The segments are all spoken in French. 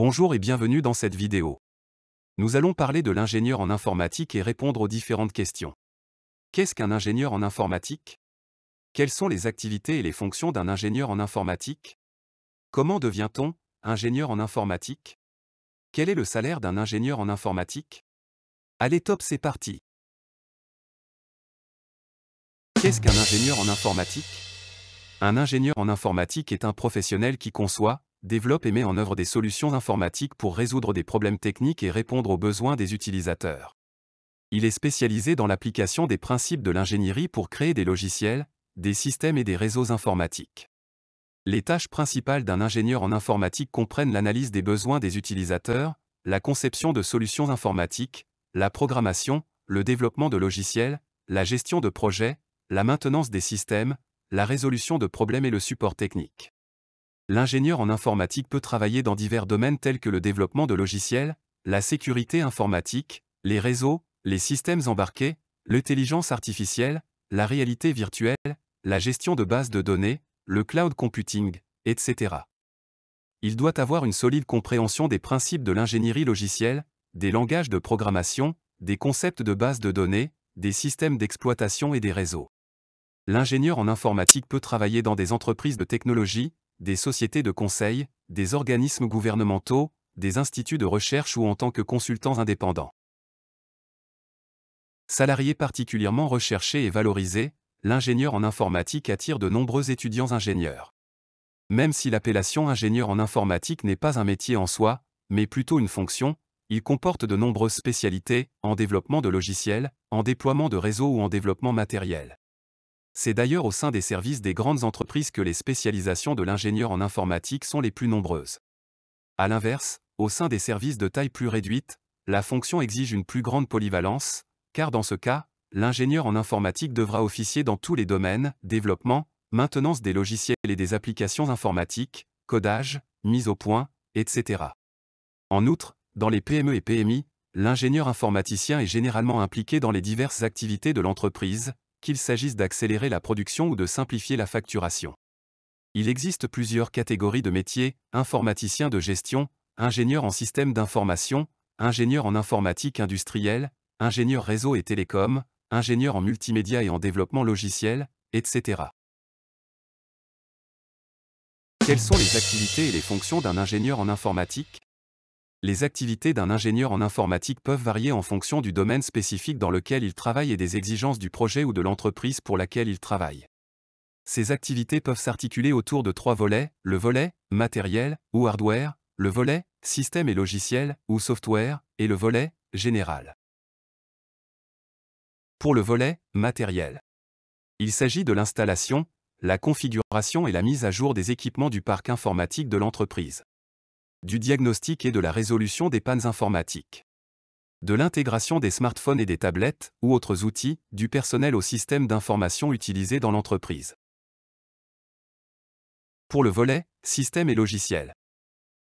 Bonjour et bienvenue dans cette vidéo. Nous allons parler de l'ingénieur en informatique et répondre aux différentes questions. Qu'est-ce qu'un ingénieur en informatique Quelles sont les activités et les fonctions d'un ingénieur en informatique Comment devient-on ingénieur en informatique Quel est le salaire d'un ingénieur en informatique Allez top, c'est parti Qu'est-ce qu'un ingénieur en informatique Un ingénieur en informatique est un professionnel qui conçoit, développe et met en œuvre des solutions informatiques pour résoudre des problèmes techniques et répondre aux besoins des utilisateurs. Il est spécialisé dans l'application des principes de l'ingénierie pour créer des logiciels, des systèmes et des réseaux informatiques. Les tâches principales d'un ingénieur en informatique comprennent l'analyse des besoins des utilisateurs, la conception de solutions informatiques, la programmation, le développement de logiciels, la gestion de projets, la maintenance des systèmes, la résolution de problèmes et le support technique l'ingénieur en informatique peut travailler dans divers domaines tels que le développement de logiciels, la sécurité informatique, les réseaux, les systèmes embarqués, l'intelligence artificielle, la réalité virtuelle, la gestion de bases de données, le cloud computing, etc. Il doit avoir une solide compréhension des principes de l'ingénierie logicielle, des langages de programmation, des concepts de bases de données, des systèmes d'exploitation et des réseaux. L'ingénieur en informatique peut travailler dans des entreprises de technologie, des sociétés de conseil, des organismes gouvernementaux, des instituts de recherche ou en tant que consultants indépendants. Salarié particulièrement recherché et valorisé, l'ingénieur en informatique attire de nombreux étudiants ingénieurs. Même si l'appellation ingénieur en informatique n'est pas un métier en soi, mais plutôt une fonction, il comporte de nombreuses spécialités, en développement de logiciels, en déploiement de réseaux ou en développement matériel. C'est d'ailleurs au sein des services des grandes entreprises que les spécialisations de l'ingénieur en informatique sont les plus nombreuses. A l'inverse, au sein des services de taille plus réduite, la fonction exige une plus grande polyvalence, car dans ce cas, l'ingénieur en informatique devra officier dans tous les domaines, développement, maintenance des logiciels et des applications informatiques, codage, mise au point, etc. En outre, dans les PME et PMI, l'ingénieur informaticien est généralement impliqué dans les diverses activités de l'entreprise, qu'il s'agisse d'accélérer la production ou de simplifier la facturation. Il existe plusieurs catégories de métiers, informaticien de gestion, ingénieur en système d'information, ingénieur en informatique industrielle, ingénieur réseau et télécom, ingénieur en multimédia et en développement logiciel, etc. Quelles sont les activités et les fonctions d'un ingénieur en informatique les activités d'un ingénieur en informatique peuvent varier en fonction du domaine spécifique dans lequel il travaille et des exigences du projet ou de l'entreprise pour laquelle il travaille. Ces activités peuvent s'articuler autour de trois volets, le volet matériel ou hardware, le volet système et logiciel ou software, et le volet général. Pour le volet matériel, il s'agit de l'installation, la configuration et la mise à jour des équipements du parc informatique de l'entreprise du diagnostic et de la résolution des pannes informatiques. De l'intégration des smartphones et des tablettes, ou autres outils, du personnel au système d'information utilisé dans l'entreprise. Pour le volet, système et logiciel.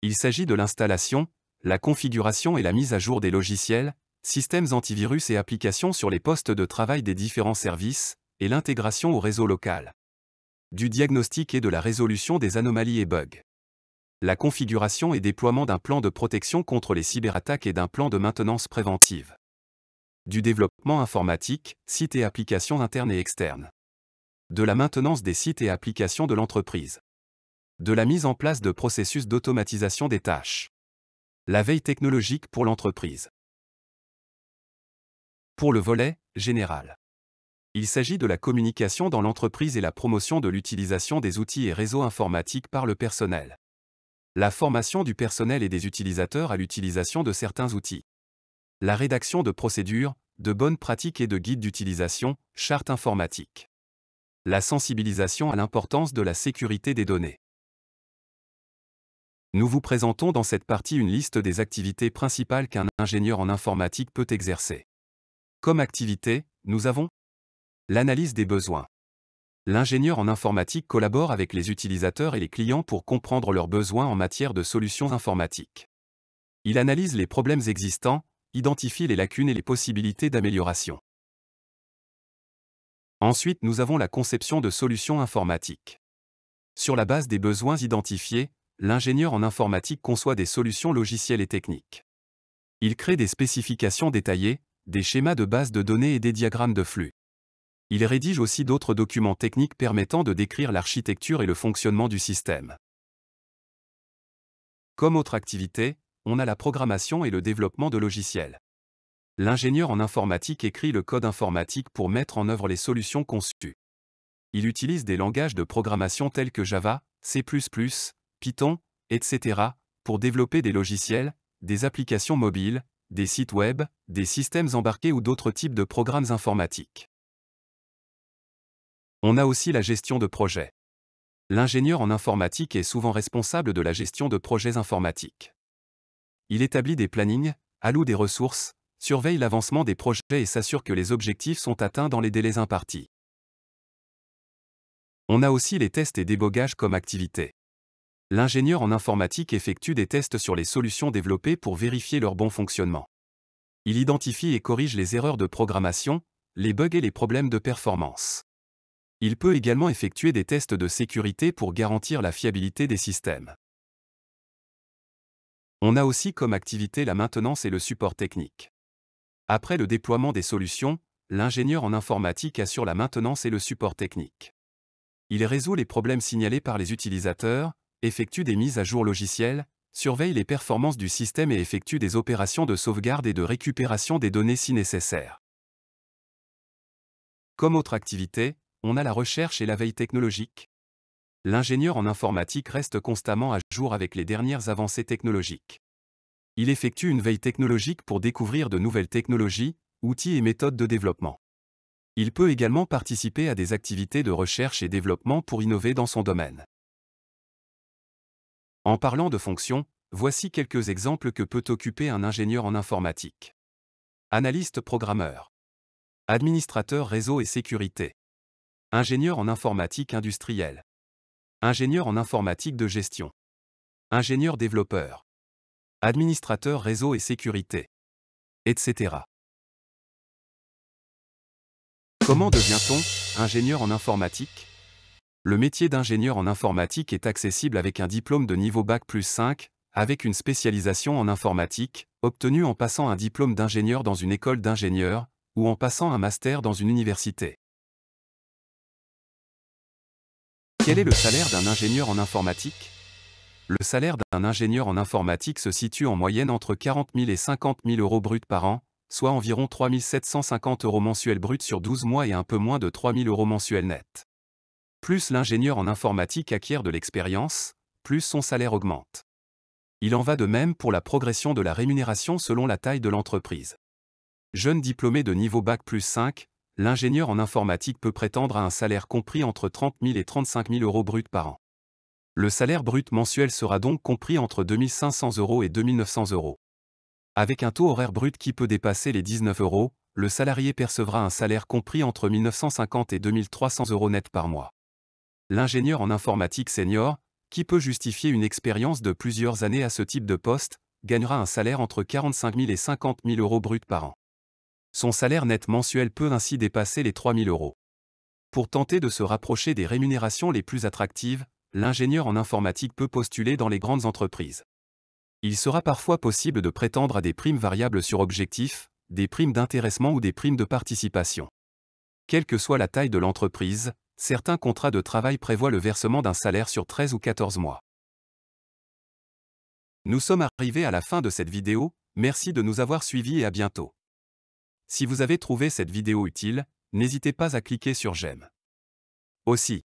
Il s'agit de l'installation, la configuration et la mise à jour des logiciels, systèmes antivirus et applications sur les postes de travail des différents services, et l'intégration au réseau local. Du diagnostic et de la résolution des anomalies et bugs la configuration et déploiement d'un plan de protection contre les cyberattaques et d'un plan de maintenance préventive. Du développement informatique, sites et applications internes et externes. De la maintenance des sites et applications de l'entreprise. De la mise en place de processus d'automatisation des tâches. La veille technologique pour l'entreprise. Pour le volet général. Il s'agit de la communication dans l'entreprise et la promotion de l'utilisation des outils et réseaux informatiques par le personnel la formation du personnel et des utilisateurs à l'utilisation de certains outils. La rédaction de procédures, de bonnes pratiques et de guides d'utilisation, chartes informatiques. La sensibilisation à l'importance de la sécurité des données. Nous vous présentons dans cette partie une liste des activités principales qu'un ingénieur en informatique peut exercer. Comme activité, nous avons l'analyse des besoins, l'ingénieur en informatique collabore avec les utilisateurs et les clients pour comprendre leurs besoins en matière de solutions informatiques. Il analyse les problèmes existants, identifie les lacunes et les possibilités d'amélioration. Ensuite, nous avons la conception de solutions informatiques. Sur la base des besoins identifiés, l'ingénieur en informatique conçoit des solutions logicielles et techniques. Il crée des spécifications détaillées, des schémas de base de données et des diagrammes de flux il rédige aussi d'autres documents techniques permettant de décrire l'architecture et le fonctionnement du système. Comme autre activité, on a la programmation et le développement de logiciels. L'ingénieur en informatique écrit le code informatique pour mettre en œuvre les solutions conçues. Il utilise des langages de programmation tels que Java, C++, Python, etc., pour développer des logiciels, des applications mobiles, des sites web, des systèmes embarqués ou d'autres types de programmes informatiques. On a aussi la gestion de projets. L'ingénieur en informatique est souvent responsable de la gestion de projets informatiques. Il établit des plannings, alloue des ressources, surveille l'avancement des projets et s'assure que les objectifs sont atteints dans les délais impartis. On a aussi les tests et débogages comme activité. L'ingénieur en informatique effectue des tests sur les solutions développées pour vérifier leur bon fonctionnement. Il identifie et corrige les erreurs de programmation, les bugs et les problèmes de performance. Il peut également effectuer des tests de sécurité pour garantir la fiabilité des systèmes. On a aussi comme activité la maintenance et le support technique. Après le déploiement des solutions, l'ingénieur en informatique assure la maintenance et le support technique. Il résout les problèmes signalés par les utilisateurs, effectue des mises à jour logicielles, surveille les performances du système et effectue des opérations de sauvegarde et de récupération des données si nécessaire. Comme autre activité, on a la recherche et la veille technologique. L'ingénieur en informatique reste constamment à jour avec les dernières avancées technologiques. Il effectue une veille technologique pour découvrir de nouvelles technologies, outils et méthodes de développement. Il peut également participer à des activités de recherche et développement pour innover dans son domaine. En parlant de fonctions, voici quelques exemples que peut occuper un ingénieur en informatique. Analyste programmeur. Administrateur réseau et sécurité. Ingénieur en informatique industrielle. Ingénieur en informatique de gestion. Ingénieur développeur. Administrateur réseau et sécurité. Etc. Comment devient-on ingénieur en informatique Le métier d'ingénieur en informatique est accessible avec un diplôme de niveau Bac plus 5, avec une spécialisation en informatique, obtenue en passant un diplôme d'ingénieur dans une école d'ingénieurs, ou en passant un master dans une université. Quel est le salaire d'un ingénieur en informatique Le salaire d'un ingénieur en informatique se situe en moyenne entre 40 000 et 50 000 euros bruts par an, soit environ 3 750 euros mensuels bruts sur 12 mois et un peu moins de 3 000 euros mensuels nets. Plus l'ingénieur en informatique acquiert de l'expérience, plus son salaire augmente. Il en va de même pour la progression de la rémunération selon la taille de l'entreprise. Jeune diplômé de niveau Bac plus 5, l'ingénieur en informatique peut prétendre à un salaire compris entre 30 000 et 35 000 euros bruts par an. Le salaire brut mensuel sera donc compris entre 2500 euros et 2900 euros. Avec un taux horaire brut qui peut dépasser les 19 euros, le salarié percevra un salaire compris entre 1950 et 2300 euros net par mois. L'ingénieur en informatique senior, qui peut justifier une expérience de plusieurs années à ce type de poste, gagnera un salaire entre 45 000 et 50 000 euros bruts par an son salaire net mensuel peut ainsi dépasser les 3 000 euros. Pour tenter de se rapprocher des rémunérations les plus attractives, l'ingénieur en informatique peut postuler dans les grandes entreprises. Il sera parfois possible de prétendre à des primes variables sur objectif, des primes d'intéressement ou des primes de participation. Quelle que soit la taille de l'entreprise, certains contrats de travail prévoient le versement d'un salaire sur 13 ou 14 mois. Nous sommes arrivés à la fin de cette vidéo, merci de nous avoir suivis et à bientôt. Si vous avez trouvé cette vidéo utile, n'hésitez pas à cliquer sur j'aime. Aussi,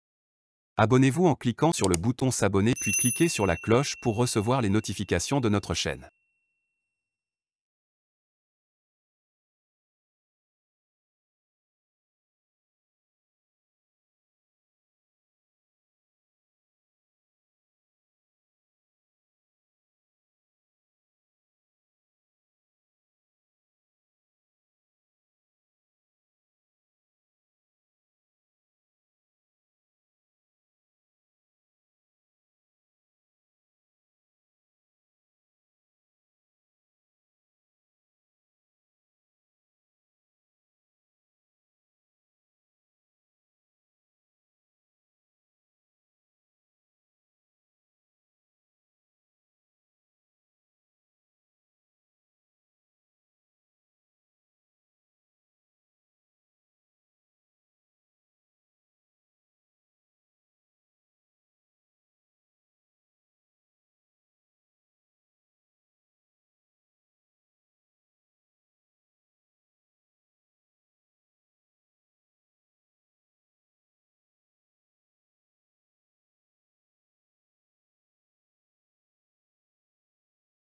abonnez-vous en cliquant sur le bouton s'abonner puis cliquez sur la cloche pour recevoir les notifications de notre chaîne.